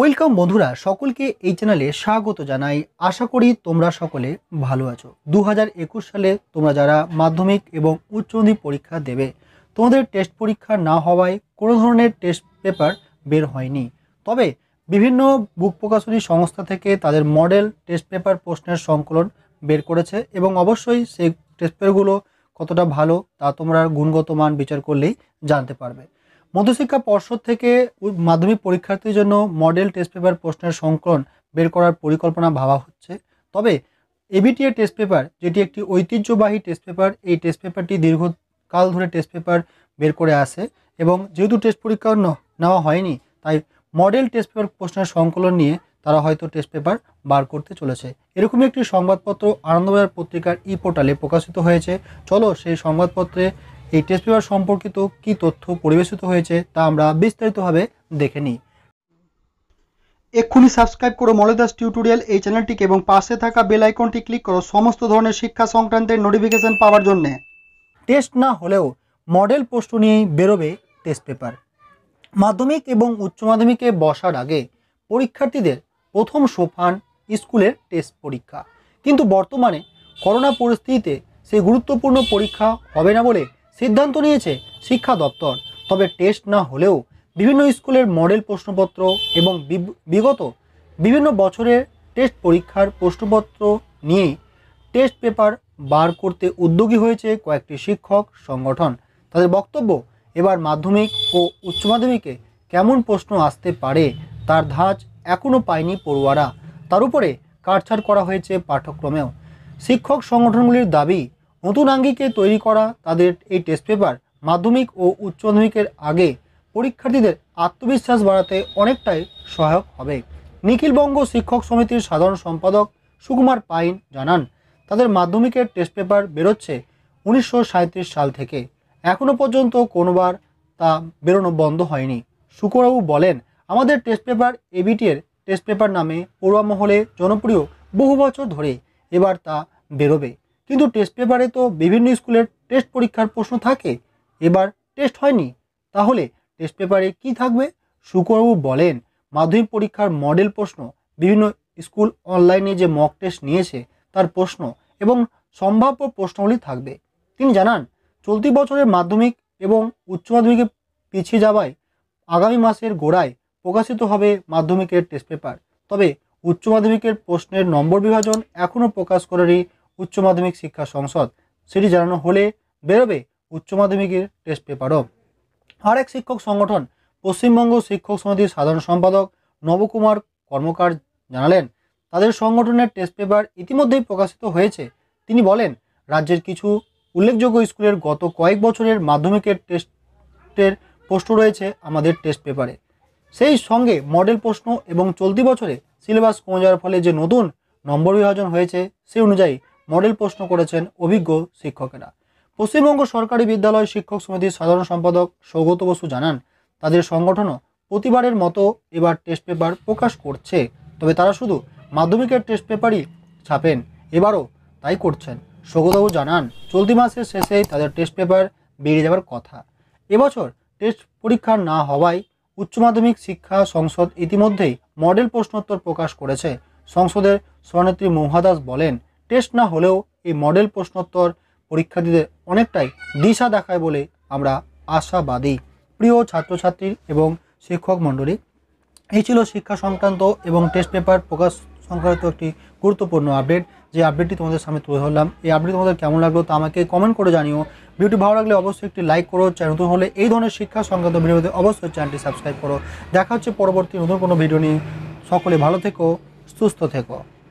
welcome বন্ধুরা সকলকে এই চ্যানেলে স্বাগত জানাই আশা করি তোমরা সকলে ভালো আছো দু সালে তোমরা যারা মাধ্যমিক এবং উচ্চমাধ্যমিক পরীক্ষা দেবে তোমাদের টেস্ট পরীক্ষা না হওয়ায় কোনো ধরনের টেস্ট পেপার বের হয়নি তবে বিভিন্ন বুক প্রকাশনী সংস্থা থেকে তাদের মডেল টেস্ট পেপার প্রশ্নের সংকলন বের করেছে এবং অবশ্যই সেই টেস্ট পেপারগুলো কতটা ভালো তা তোমরা গুণগত মান বিচার করলেই জানতে পারবে মধ্যশিক্ষা পর্ষদ থেকে মাধ্যমিক পরীক্ষার্থীর জন্য মডেল টেস্ট পেপার প্রশ্নের সংকলন বের করার পরিকল্পনা ভাবা হচ্ছে তবে এবিটিএ টেস্ট পেপার যেটি একটি ঐতিহ্যবাহী টেস্ট পেপার এই টেস্ট পেপারটি দীর্ঘকাল ধরে টেস্ট পেপার বের করে আসে এবং যেহেতু টেস্ট পরীক্ষা নেওয়া হয়নি তাই মডেল টেস্ট পেপার প্রশ্নের সংকলন নিয়ে তারা হয়তো টেস্ট পেপার বার করতে চলেছে এরকম একটি সংবাদপত্র আনন্দবাজার পত্রিকার ই পোর্টালে প্রকাশিত হয়েছে চলো সেই সংবাদপত্রে এই টেস্ট পেপার সম্পর্কিত কি তথ্য পরিবেশিত হয়েছে তা আমরা বিস্তারিতভাবে দেখে নিই এক্ষুনি সাবস্ক্রাইব করো মলদাস টিউটোরিয়াল এই চ্যানেলটিকে এবং পাশে থাকা বেল আইকনটি ক্লিক করো সমস্ত ধরনের শিক্ষা সংক্রান্তের নোটিফিকেশন পাওয়ার জন্য টেস্ট না হলেও মডেল প্রশ্ন নিয়েই বেরোবে টেস্ট পেপার মাধ্যমিক এবং উচ্চ মাধ্যমিকে বসার আগে পরীক্ষার্থীদের প্রথম সোফান স্কুলের টেস্ট পরীক্ষা কিন্তু বর্তমানে করোনা পরিস্থিতিতে সেই গুরুত্বপূর্ণ পরীক্ষা হবে না বলে সিদ্ধান্ত নিয়েছে শিক্ষা দপ্তর তবে টেস্ট না হলেও বিভিন্ন স্কুলের মডেল প্রশ্নপত্র এবং বিগত বিভিন্ন বছরের টেস্ট পরীক্ষার প্রশ্নপত্র নিয়ে টেস্ট পেপার বার করতে উদ্যোগী হয়েছে কয়েকটি শিক্ষক সংগঠন তাদের বক্তব্য এবার মাধ্যমিক ও উচ্চ মাধ্যমিকে কেমন প্রশ্ন আসতে পারে তার ধাঁচ এখনও পায়নি পড়ুয়ারা তার উপরে কাটছাড় করা হয়েছে পাঠ্যক্রমেও শিক্ষক সংগঠনগুলির দাবি নতুন আঙ্গিকে তৈরি করা তাদের এই টেস্ট পেপার মাধ্যমিক ও উচ্চ মাধ্যমিকের আগে পরীক্ষার্থীদের আত্মবিশ্বাস বাড়াতে অনেকটাই সহায়ক হবে নিখিলবঙ্গ শিক্ষক সমিতির সাধারণ সম্পাদক সুকুমার পাইন জানান তাদের মাধ্যমিকের টেস্ট পেপার বেরোচ্ছে উনিশশো সাল থেকে এখনও পর্যন্ত কোনোবার তা বেরোনো বন্ধ হয়নি শুকরবাবু বলেন আমাদের টেস্ট পেপার এবিটিএর টেস্ট পেপার নামে পড়ুয়া মহলে জনপ্রিয় বহু বছর ধরে এবার তা বেরোবে কিন্তু টেস্ট পেপারে তো বিভিন্ন স্কুলের টেস্ট পরীক্ষার প্রশ্ন থাকে এবার টেস্ট হয়নি তাহলে টেস্ট পেপারে কি থাকবে শুকরবাবু বলেন মাধ্যমিক পরীক্ষার মডেল প্রশ্ন বিভিন্ন স্কুল অনলাইনে যে মক টেস্ট নিয়েছে তার প্রশ্ন এবং সম্ভাব্য প্রশ্নগুলি থাকবে তিনি জানান চলতি বছরের মাধ্যমিক এবং উচ্চ মাধ্যমিকে পিছিয়ে যাওয়ায় আগামী মাসের গোড়ায় প্রকাশিত হবে মাধ্যমিকের টেস্ট পেপার তবে উচ্চ মাধ্যমিকের প্রশ্নের নম্বর বিভাজন এখনও প্রকাশ করারই উচ্চ মাধ্যমিক শিক্ষা সংসদ সেটি জানানো হলে বেরোবে উচ্চ মাধ্যমিকের টেস্ট পেপারও আরেক শিক্ষক সংগঠন পশ্চিমবঙ্গ শিক্ষক সমিতির সাধারণ সম্পাদক নবকুমার কর্মকার জানালেন তাদের সংগঠনের টেস্ট পেপার ইতিমধ্যেই প্রকাশিত হয়েছে তিনি বলেন রাজ্যের কিছু উল্লেখযোগ্য স্কুলের গত কয়েক বছরের মাধ্যমিকের টেস্টের প্রশ্ন রয়েছে আমাদের টেস্ট পেপারে সেই সঙ্গে মডেল প্রশ্ন এবং চলতি বছরে সিলেবাস কমে যাওয়ার ফলে যে নতুন নম্বর বিভাজন হয়েছে সে অনুযায়ী মডেল প্রশ্ন করেছেন অভিজ্ঞ শিক্ষকেরা পশ্চিমবঙ্গ সরকারি বিদ্যালয় শিক্ষক সমিতির সাধারণ সম্পাদক সৌগত বসু জানান তাদের সংগঠনও প্রতিবারের মতো এবার টেস্ট পেপার প্রকাশ করছে তবে তারা শুধু মাধ্যমিকের টেস্ট পেপারই ছাপেন এবারও তাই করছেন সৌগতবাবু জানান চলতি মাসের শেষেই তাদের টেস্ট পেপার বেরিয়ে যাওয়ার কথা এবছর টেস্ট পরীক্ষা না হওয়ায় উচ্চ মাধ্যমিক শিক্ষা সংসদ ইতিমধ্যেই মডেল প্রশ্নোত্তর প্রকাশ করেছে সংসদের স্বর্ণেত্রী মহাদাস বলেন টেস্ট না হলেও এই মডেল প্রশ্নোত্তর পরীক্ষার্থীদের অনেকটাই দিশা দেখায় বলে আমরা আশাবাদী প্রিয় ছাত্রছাত্রী এবং শিক্ষক মণ্ডলী এই ছিল শিক্ষা সংক্রান্ত এবং টেস্ট পেপার প্রকাশ সংক্রান্ত একটি গুরুত্বপূর্ণ আপডেট যে আপডেটটি তোমাদের সামনে তুলে ধরলাম এই আপডেট তোমাদের কেমন লাগলো তা আমাকে কমেন্ট করে জানিও ভিডিওটি ভালো লাগলে অবশ্যই একটি লাইক করো চ্যানেল নতুন হলে এই ধরনের শিক্ষা সংক্রান্ত ভিডিওতে অবশ্যই চ্যানেলটি সাবস্ক্রাইব করো দেখা হচ্ছে পরবর্তী নতুন কোনো ভিডিও নিয়ে সকলে ভালো থেকো সুস্থ থেকো